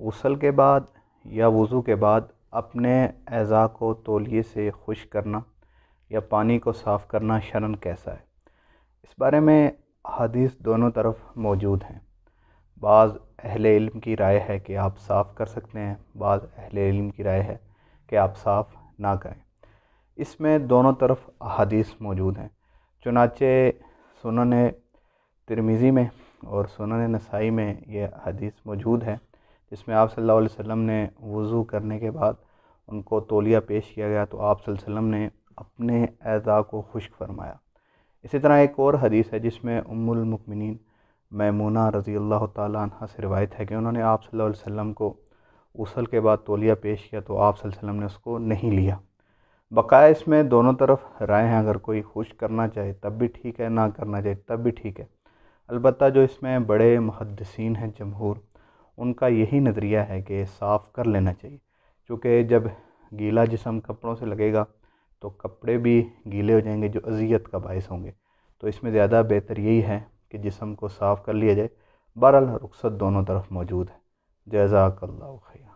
गसल के बाद या वज़ू के बाद अपने अज़ा को तोलिए से खुश करना या पानी को साफ़ करना शर्न कैसा है इस बारे में हदीस दोनों तरफ मौजूद हैं बाज़ अहल इल्म की राय है कि आप साफ़ कर सकते हैं बाज़ अहल इल्म की राय है कि आप साफ़ ना करें इसमें दोनों तरफ अहादीस मौजूद हैं चुनाचे सुनन तिरमिज़ी में और सुनने नसाई में ये हदीस मौजूद है जिसमें आप सल्लल्लाहु अलैहि वसल्लम ने वज़ू करने के बाद उनको तोलिया पेश किया गया तो आप वसल्लम ने अपने अज़ा को खुश्क फरमाया इसी तरह एक और हदीस है जिसमें उम्मुलमकमिन मैमूना रज़ी अल्लाह तह से रिवायत है कि उन्होंने आप सल्लल्लाहु अलैहि वसल्लम को उसल के बाद तोलिया पेश किया तो आप वसल्लम ने उसको नहीं लिया बकाया इसमें दोनों तरफ राय हैं अगर कोई खुश करना चाहे तब भी ठीक है ना करना चाहे तब भी ठीक है अलबत् जो इसमें बड़े मुहदसिन हैं जमहूर उनका यही नज़रिया है कि साफ़ कर लेना चाहिए क्योंकि जब गीला जिसम कपड़ों से लगेगा तो कपड़े भी गीले हो जाएंगे जो अजियत का बायस होंगे तो इसमें ज़्यादा बेहतर यही है कि जिसम को साफ़ कर लिया जाए बहरहाल रुखसत दोनों तरफ मौजूद है जैजाकल्ला